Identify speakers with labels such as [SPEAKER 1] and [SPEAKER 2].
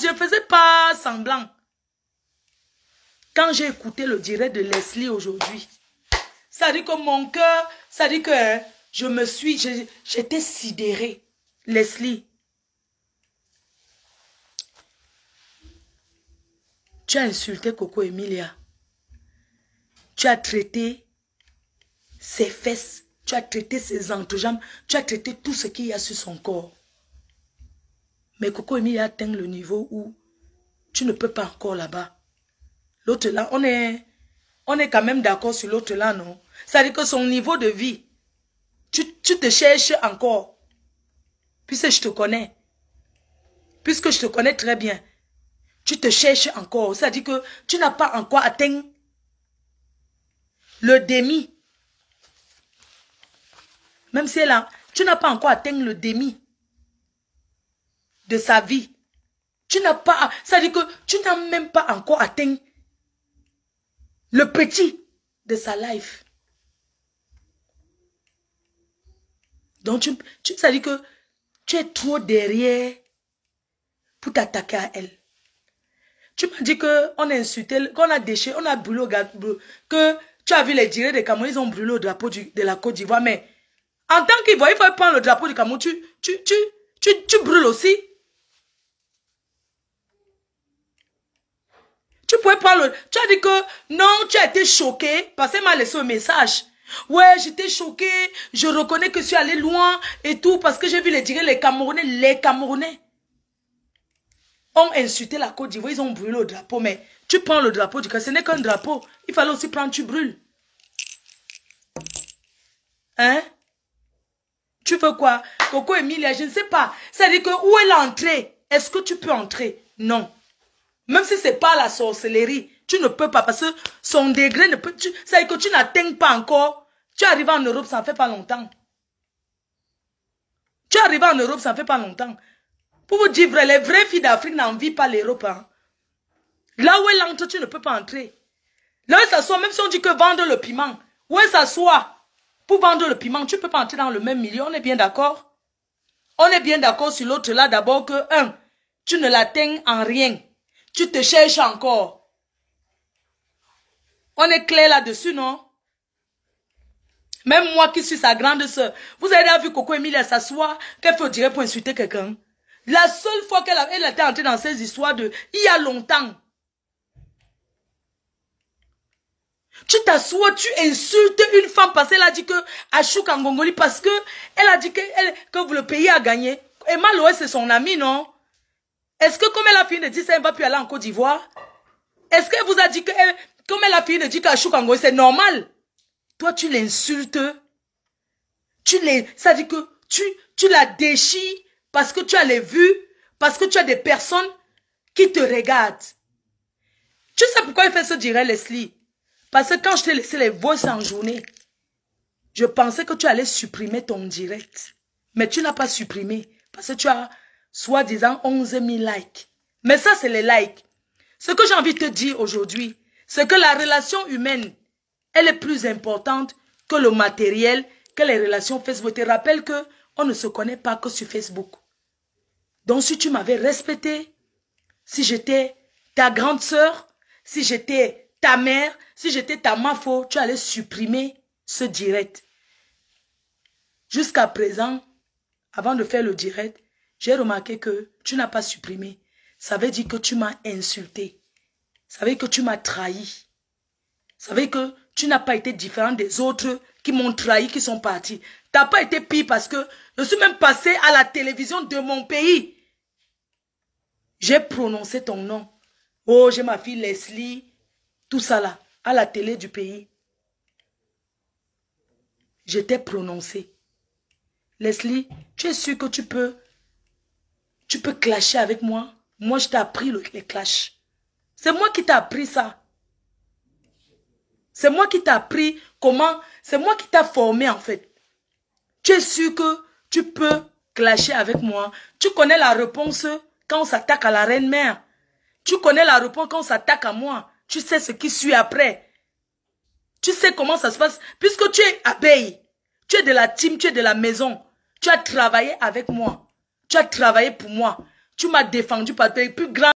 [SPEAKER 1] je faisais pas semblant. Quand j'ai écouté le direct de Leslie aujourd'hui, ça dit que mon cœur, ça dit que hein, je me suis, j'étais sidérée. Leslie, tu as insulté Coco Emilia. Tu as traité ses fesses, tu as traité ses entrejambes, tu as traité tout ce qu'il y a sur son corps. Mais Coco Emi a atteint le niveau où tu ne peux pas encore là-bas. L'autre là, on est, on est quand même d'accord sur l'autre là, non Ça à dire que son niveau de vie, tu, tu te cherches encore. Puisque je te connais. Puisque je te connais très bien. Tu te cherches encore. Ça à dire que tu n'as pas encore atteint le demi. Même si là, tu n'as pas encore atteint le demi de sa vie. Tu n'as pas, ça dit que tu n'as même pas encore atteint le petit de sa life. Donc, tu, tu, ça dit que tu es trop derrière pour t'attaquer à elle. Tu m'as dit qu'on a insulté, qu'on a déchiré. on a brûlé, que tu as vu les direts des Cameroun. ils ont brûlé le drapeau de la Côte d'Ivoire. Mais en tant qu'Ivoire, il faut prendre le drapeau du Cameroun, tu, tu, tu, tu, tu brûles aussi. Tu pouvais pas Tu as dit que non, tu as été choqué parce qu'elle m'a laissé un message. Ouais, j'étais choqué. Je reconnais que je suis allé loin et tout parce que j'ai vu les dire les Camerounais. Les Camerounais ont insulté la Côte d'Ivoire. Ils ont brûlé le drapeau. Mais tu prends le drapeau du cas. Ce n'est qu'un drapeau. Il fallait aussi prendre, tu brûles. Hein? Tu veux quoi? Coco Emilia, je ne sais pas. C'est-à-dire que où est l'entrée? Est-ce que tu peux entrer? Non. Même si c'est pas la sorcellerie, tu ne peux pas parce que son degré ne peut... C'est que tu n'atteins pas encore. Tu arrives en Europe, ça ne fait pas longtemps. Tu arrives en Europe, ça ne fait pas longtemps. Pour vous dire les vraies filles d'Afrique n'envient pas l'Europe. Hein. Là où elle entre, tu ne peux pas entrer. Là où elle s'assoit, même si on dit que vendre le piment, où elle s'assoit pour vendre le piment, tu ne peux pas entrer dans le même milieu, on est bien d'accord On est bien d'accord sur l'autre là d'abord que, un, tu ne l'atteignes en rien. Tu te cherches encore. On est clair là-dessus, non Même moi qui suis sa grande sœur, vous avez déjà vu Coco Emilia s'asseoir, qu'elle fait dire pour insulter quelqu'un. La seule fois qu'elle elle été entrée dans ces histoires de il y a longtemps. Tu t'assois, tu insultes une femme parce qu'elle a dit que Achouk en parce que elle a dit que, elle, que vous le pays a gagné. Et Loé, c'est son ami, non? Est-ce que comme elle a fini de dire ça, elle ne va plus aller en Côte d'Ivoire Est-ce qu'elle vous a dit que, comme elle a fini de dire qu'Achoukango, c'est normal Toi, tu l'insultes. Tu les, ça dit que tu, tu la déchires parce que tu as les vues, parce que tu as des personnes qui te regardent. Tu sais pourquoi il fait ce direct, Leslie Parce que quand je t'ai laissé les voix en journée, je pensais que tu allais supprimer ton direct. Mais tu n'as pas supprimé parce que tu as soi-disant 11 000 likes. Mais ça, c'est les likes. Ce que j'ai envie de te dire aujourd'hui, c'est que la relation humaine, elle est plus importante que le matériel, que les relations Facebook. Je te rappelle que on ne se connaît pas que sur Facebook. Donc, si tu m'avais respecté, si j'étais ta grande sœur, si j'étais ta mère, si j'étais ta mafo, tu allais supprimer ce direct. Jusqu'à présent, avant de faire le direct, j'ai remarqué que tu n'as pas supprimé. Ça veut dire que tu m'as insulté. Ça veut dire que tu m'as trahi. Ça veut dire que tu n'as pas été différent des autres qui m'ont trahi, qui sont partis. Tu n'as pas été pire parce que je suis même passé à la télévision de mon pays. J'ai prononcé ton nom. Oh, j'ai ma fille Leslie. Tout ça là, à la télé du pays. Je t'ai prononcé. Leslie, tu es sûre que tu peux tu peux clasher avec moi. Moi, je t'ai appris le, les clashs. C'est moi qui t'ai appris ça. C'est moi qui t'ai appris comment... C'est moi qui t'ai formé, en fait. Tu es sûr que tu peux clasher avec moi. Tu connais la réponse quand on s'attaque à la reine-mère. Tu connais la réponse quand on s'attaque à moi. Tu sais ce qui suit après. Tu sais comment ça se passe. Puisque tu es abeille, tu es de la team, tu es de la maison. Tu as travaillé avec moi. Tu as travaillé pour moi. Tu m'as défendu par tes plus grands.